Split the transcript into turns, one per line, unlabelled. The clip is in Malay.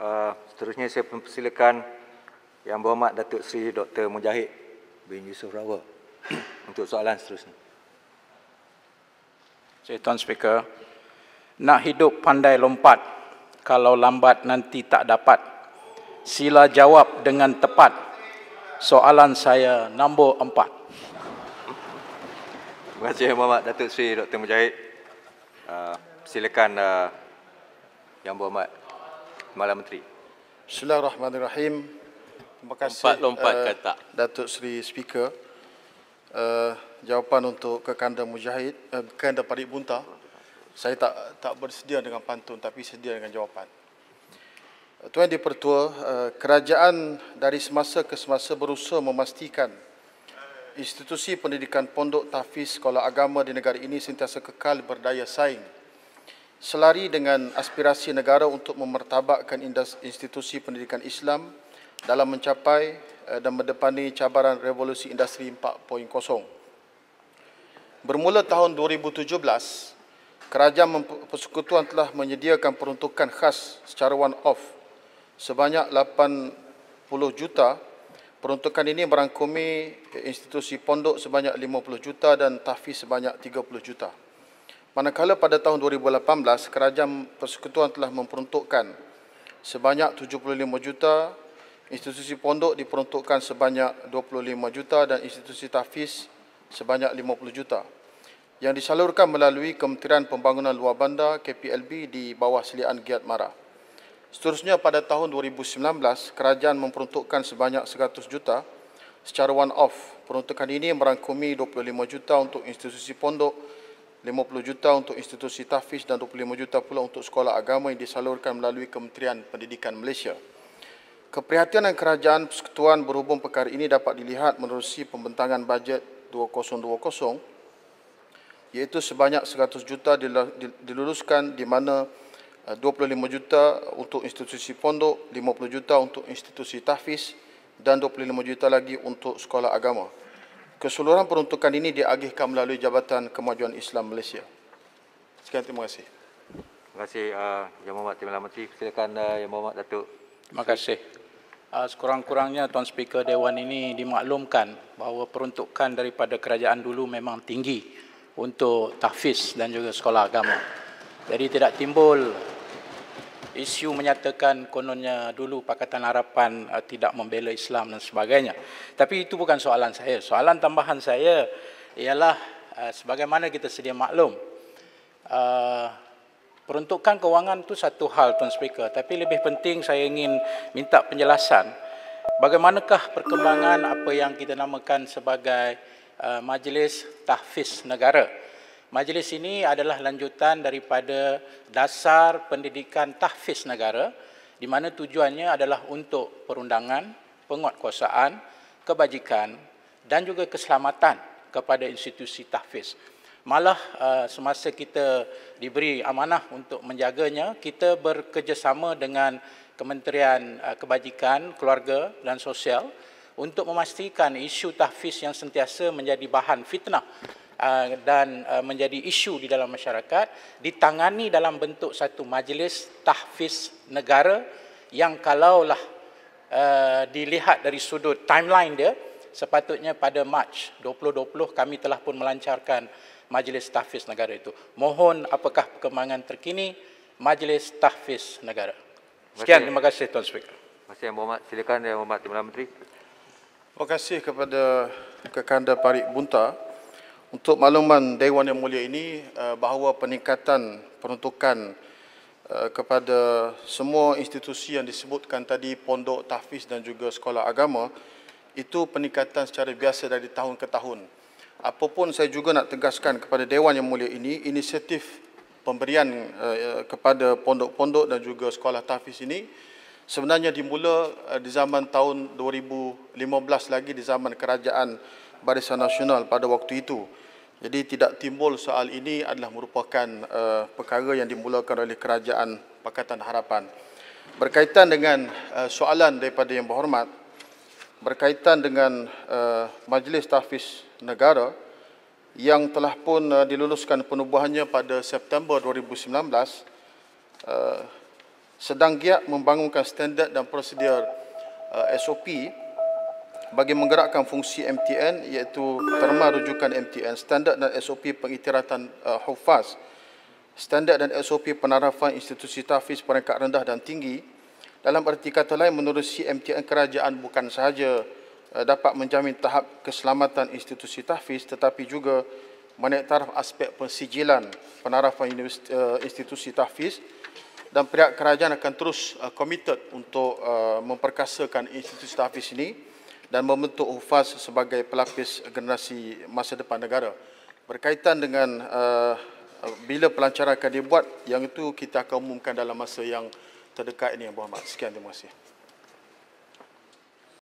Ah, seterusnya saya mempersilakan Yang Berhormat Datuk Seri Dr. Mujahid bin Yusuf Rawa untuk soalan seterusnya. Saya Tuan Speaker, nak hidup pandai lompat, kalau lambat nanti tak dapat. Sila jawab dengan tepat soalan saya nombor empat. Terima kasih Yang Berhormat Datuk Seri Dr. Mujahid. Uh, silakan uh, Yang Berhormat
Malam Menteri. Bismillahirrahmanirrahim. Terima kasih lompat, lompat uh, kata. Datuk Seri Speaker. Uh, jawapan untuk kekanda Mujahid, uh, kekanda Parik Bunta. Saya tak tak bersedia dengan pantun tapi sedia dengan jawapan. Tuan di Pertua, kerajaan dari semasa ke semasa berusaha memastikan institusi pendidikan pondok tafiz, sekolah agama di negara ini sentiasa kekal berdaya saing Selari dengan aspirasi negara untuk memertabakkan institusi pendidikan Islam dalam mencapai eh, dan mendepani cabaran revolusi industri 4.0. Bermula tahun 2017, Kerajaan Persekutuan telah menyediakan peruntukan khas secara one-off sebanyak 80 juta. Peruntukan ini merangkumi eh, institusi pondok sebanyak 50 juta dan tahfiz sebanyak 30 juta. Manakala pada tahun 2018, kerajaan persekutuan telah memperuntukkan sebanyak 75 juta, institusi pondok diperuntukkan sebanyak 25 juta dan institusi tahfiz sebanyak 50 juta yang disalurkan melalui Kementerian Pembangunan Luar Bandar KPLB di bawah selian Giat Mara. Seterusnya pada tahun 2019, kerajaan memperuntukkan sebanyak 100 juta secara one-off. Peruntukan ini merangkumi 25 juta untuk institusi pondok 50 juta untuk institusi tahfiz dan 25 juta pula untuk sekolah agama yang disalurkan melalui Kementerian Pendidikan Malaysia. Keprihatinan kerajaan persekutuan berhubung perkara ini dapat dilihat menerusi pembentangan bajet 2020 iaitu sebanyak 100 juta diluluskan di mana 25 eh, juta untuk institusi pondok, 50 juta untuk institusi tahfiz dan 25 juta lagi untuk sekolah agama. Keseluruhan peruntukan ini diagihkan melalui Jabatan Kemajuan Islam Malaysia. Sekian terima kasih.
Terima kasih uh, Yang Mohd Timur Menteri. Silakan uh, Yang Mohd Datuk. Terima kasih. Uh, Sekurang-kurangnya Tuan Speaker Dewan ini dimaklumkan bahawa peruntukan daripada kerajaan dulu memang tinggi untuk tahfiz dan juga sekolah agama. Jadi tidak timbul isu menyatakan kononnya dulu Pakatan Harapan uh, tidak membela Islam dan sebagainya. Tapi itu bukan soalan saya. Soalan tambahan saya ialah uh, sebagaimana kita sedia maklum uh, peruntukan kewangan itu satu hal Tuan Speaker, tapi lebih penting saya ingin minta penjelasan bagaimanakah perkembangan apa yang kita namakan sebagai uh, Majlis Tahfiz Negara. Majlis ini adalah lanjutan daripada dasar pendidikan tahfiz negara di mana tujuannya adalah untuk perundangan, penguatkuasaan, kebajikan dan juga keselamatan kepada institusi tahfiz. Malah eh, semasa kita diberi amanah untuk menjaganya, kita bekerjasama dengan Kementerian eh, Kebajikan, Keluarga dan Sosial untuk memastikan isu tahfiz yang sentiasa menjadi bahan fitnah Ah, dan ah, menjadi isu di dalam masyarakat ditangani dalam bentuk satu majlis tahfiz negara yang kalaulah ah, dilihat dari sudut timeline dia sepatutnya pada Mac 2020 kami telah pun melancarkan majlis tahfiz negara itu mohon apakah perkembangan terkini majlis tahfiz negara sekian terima kasih tuan speaker terima kasih yang berhormat silakan yang berhormat timbalan menteri
terima kasih kepada kekanda parik bunta untuk makluman Dewan yang mulia ini eh, bahawa peningkatan peruntukan eh, kepada semua institusi yang disebutkan tadi pondok tahfiz dan juga sekolah agama itu peningkatan secara biasa dari tahun ke tahun. Apapun saya juga nak tegaskan kepada Dewan yang mulia ini inisiatif pemberian eh, kepada pondok-pondok dan juga sekolah tahfiz ini sebenarnya dimula di zaman tahun 2015 lagi di zaman kerajaan Barisan Nasional pada waktu itu. Jadi tidak timbul soal ini adalah merupakan uh, perkara yang dimulakan oleh Kerajaan Pakatan Harapan. Berkaitan dengan uh, soalan daripada yang berhormat, berkaitan dengan uh, Majlis Tahfiz Negara yang telah pun uh, diluluskan penubuhannya pada September 2019, uh, sedang giat membangunkan standard dan prosedur uh, SOP bagi menggerakkan fungsi MTN iaitu terma rujukan MTN, standard dan SOP pengiktiratan uh, Hufaz, standard dan SOP penarafan institusi tahfiz peringkat rendah dan tinggi. Dalam erti kata lain, menerusi MTN kerajaan bukan sahaja uh, dapat menjamin tahap keselamatan institusi tahfiz tetapi juga menaik taraf aspek persijilan penarafan universiti, uh, institusi tahfiz dan pihak kerajaan akan terus uh, committed untuk uh, memperkasakan institusi tahfiz ini dan membentuk UFAS sebagai pelapis generasi masa depan negara. Berkaitan dengan uh, bila pelancaran akan dibuat, yang itu kita akan umumkan dalam masa yang terdekat ini, Abang Sekian, terima kasih.